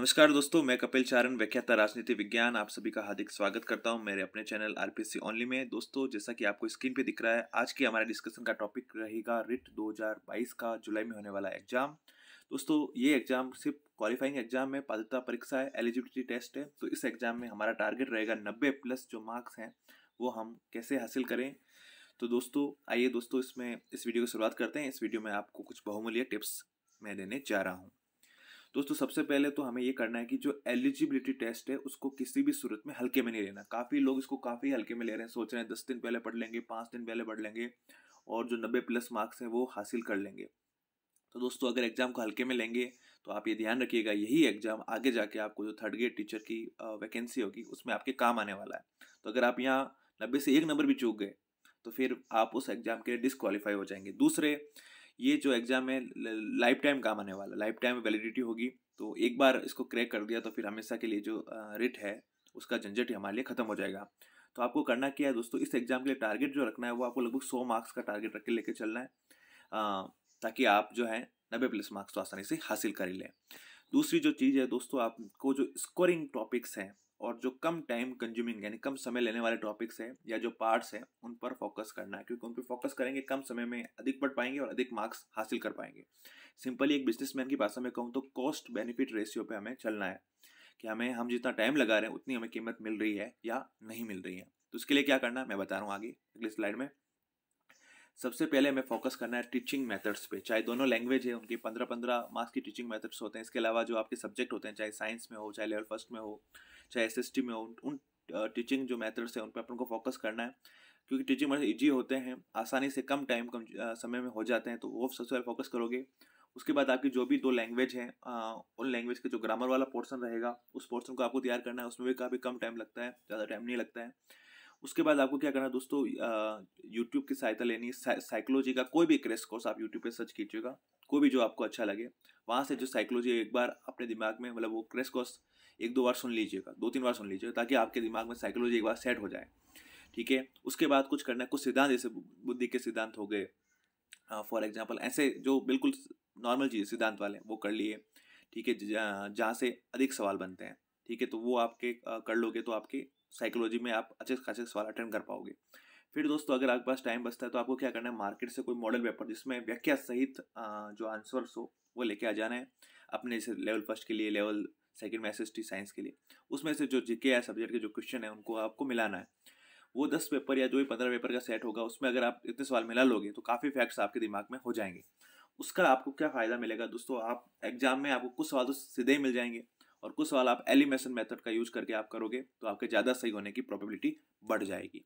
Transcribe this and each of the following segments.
नमस्कार दोस्तों मैं कपिल चारण व्याख्याता राजनीति विज्ञान आप सभी का हार्दिक स्वागत करता हूं मेरे अपने चैनल आरपीसी ओनली में दोस्तों जैसा कि आपको स्क्रीन पे दिख रहा है आज की हमारे डिस्कशन का टॉपिक रहेगा रिट 2022 का जुलाई में होने वाला एग्जाम दोस्तों ये एग्जाम सिर्फ क्वालिफाइंग एग्जाम है पात्रता परीक्षा है एलिजिबिलिटी टेस्ट है तो इस एग्जाम में हमारा टारगेट रहेगा नब्बे प्लस जो मार्क्स हैं वो हम कैसे हासिल करें तो दोस्तों आइए दोस्तों इसमें इस वीडियो की शुरुआत करते हैं इस वीडियो में आपको कुछ बहुमूल्य टिप्स मैं देने जा रहा हूँ दोस्तों सबसे पहले तो हमें ये करना है कि जो एलिजिबिलिटी टेस्ट है उसको किसी भी सूरत में हल्के में नहीं लेना काफ़ी लोग इसको काफ़ी हल्के में ले रहे हैं सोच रहे हैं दस दिन पहले पढ़ लेंगे पाँच दिन पहले पढ़ लेंगे और जो नब्बे प्लस मार्क्स हैं वो हासिल कर लेंगे तो दोस्तों अगर एग्ज़ाम को हल्के में लेंगे तो आप ये ध्यान रखिएगा यही एग्ज़ाम आगे जाके आपको जो थर्ड ग्रेड टीचर की वैकेंसी होगी उसमें आपके काम आने वाला है तो अगर आप यहाँ नब्बे से एक नंबर भी चूक गए तो फिर आप उस एग्ज़ाम के लिए डिसक्वालीफाई हो जाएंगे दूसरे ये जो एग्ज़ाम है लाइफ टाइम काम आने वाला लाइफ टाइम वैलिडिटी होगी तो एक बार इसको क्रैक कर दिया तो फिर हमेशा के लिए जो रिट है उसका झंझट हमारे लिए ख़त्म हो जाएगा तो आपको करना क्या है दोस्तों इस एग्ज़ाम के लिए टारगेट जो रखना है वो आपको लगभग सौ मार्क्स का टारगेट रख के लेके चलना है आ, ताकि आप जो है नब्बे प्लस मार्क्स तो आसानी से हासिल कर ही लें दूसरी जो चीज़ है दोस्तों आपको जो स्कोरिंग टॉपिक्स हैं और जो कम टाइम कंज्यूमिंग यानी कम समय लेने वाले टॉपिक्स हैं या जो पार्ट्स हैं उन पर फोकस करना है क्योंकि उन पर फोकस करेंगे कम समय में अधिक पढ़ पाएंगे और अधिक मार्क्स हासिल कर पाएंगे सिंपली एक बिजनेसमैन की भाषा में कहूँ तो कॉस्ट बेनिफिट रेशियो पे हमें चलना है कि हमें हम जितना टाइम लगा रहे हैं उतनी हमें कीमत मिल रही है या नहीं मिल रही है तो उसके लिए क्या करना मैं बता रहा हूँ आगे अगले स्लाइड में सबसे पहले हमें फोकस करना है टीचिंग मेथड्स पे चाहे दोनों लैंग्वेज है उनके पंद्रह पंद्रह मार्क्स की टीचिंग मेथड्स होते हैं इसके अलावा जो आपके सब्जेक्ट होते हैं चाहे साइंस में हो चाहे लेवल फर्स्ट में हो चाहे एस में हो उन टीचिंग जो मेथड्स हैं उन पर अपन को फोकस करना है क्योंकि टीचिंग मेथड ईजी होते हैं आसानी से कम टाइम कम समय में हो जाते हैं तो वो सबसे पहले फोकस करोगे उसके बाद आपकी जो भी दो लैंग्वेज हैं उन लैंग्वेज का जो ग्रामर वाला पोर्सन रहेगा उस पोर्सन को आपको तैयार करना है उसमें भी काफ़ी कम टाइम लगता है ज़्यादा टाइम नहीं लगता है उसके बाद आपको क्या करना है दोस्तों यूट्यूब की सहायता लेनी है साइकोलॉजी का कोई भी क्रेश कोर्स आप यूट्यूब पर सर्च कीजिएगा कोई भी जो आपको अच्छा लगे वहाँ से जो साइकोलॉजी एक बार अपने दिमाग में मतलब वो क्रेश कोर्स एक दो बार सुन लीजिएगा दो तीन बार सुन लीजिएगा ताकि आपके दिमाग में साइकोलॉजी एक बार सेट हो जाए ठीक है उसके बाद कुछ करना है कुछ सिद्धांत जैसे बुद्धि के सिद्धांत हो गए फॉर एग्जाम्पल ऐसे जो बिल्कुल नॉर्मल चीज़ सिद्धांत वाले वो कर लिए ठीक है जहाँ से अधिक सवाल बनते हैं ठीक है तो वो आपके कर लोगे तो आपके साइकोलॉजी में आप अच्छे खासे सवाल अटेंड कर पाओगे फिर दोस्तों अगर आपके पास टाइम बचता है तो आपको क्या करना है मार्केट से कोई मॉडल पेपर जिसमें व्याख्या सहित जो आंसर्स हो वो लेके आ जाना है अपने जैसे लेवल फर्स्ट के लिए लेवल सेकेंड में एस साइंस के लिए उसमें से जो जीके या सब्जेक्ट के जो क्वेश्चन है उनको आपको मिलाना है वो दस पेपर या जो भी पंद्रह पेपर का सेट होगा उसमें अगर आप इतने सवाल मिला लोगे तो काफ़ी फैक्ट्स आपके दिमाग में हो जाएंगे उसका आपको क्या फ़ायदा मिलेगा दोस्तों आप एग्जाम में आपको कुछ सवाल तो सीधे ही मिल जाएंगे और कुछ सवाल आप एलिमेशन मेथड का यूज करके आप करोगे तो आपके ज़्यादा सही होने की प्रोबेबिलिटी बढ़ जाएगी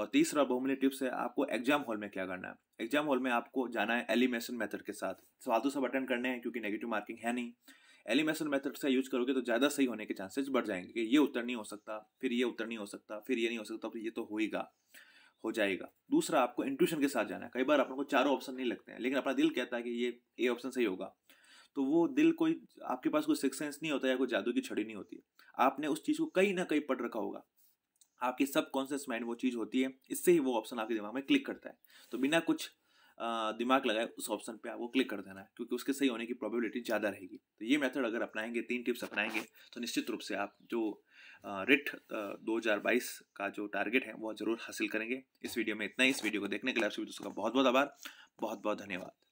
और तीसरा बहुमूल्य टिप्स है आपको एग्जाम हॉल में क्या करना है एग्जाम हॉल में आपको जाना है एलिमेशन मेथड के साथ सवाल तो सब अटेंड करने हैं क्योंकि नेगेटिव मार्किंग है नहीं एलिमेशन मेथड से यूज करोगे तो ज़्यादा सही होने के चांसेस बढ़ जाएंगे कि ये उत्तर नहीं हो सकता फिर ये उत्तर नहीं हो सकता फिर ये नहीं हो सकता तो ये तो होगा हो जाएगा दूसरा आपको इंट्यूशन के साथ जाना है कई बार अपन को चारों ऑप्शन नहीं लगते हैं लेकिन अपना दिल कहता है कि ये ए ऑप्शन सही होगा तो वो दिल कोई आपके पास कोई सिक्स सेंस नहीं होता या कोई जादू की छड़ी नहीं होती आपने उस चीज़ को कहीं ना कहीं पढ़ रखा होगा आपके सब कॉन्शियस माइंड वो चीज़ होती है इससे ही वो ऑप्शन आपके दिमाग में क्लिक करता है तो बिना कुछ दिमाग लगाए उस ऑप्शन पे आपको क्लिक कर देना है क्योंकि उसके सही होने की प्रोबेबिलिटी ज़्यादा रहेगी तो ये मेथड अगर अपनाएंगे तीन टिप्स अपनाएंगे तो निश्चित रूप से आप जो रिट 2022 का जो टारगेट है वो ज़रूर हासिल करेंगे इस वीडियो में इतना ही इस वीडियो को देखने के लिए आप सभी दोस्तों का बहुत बहुत आभार बहुत बहुत धन्यवाद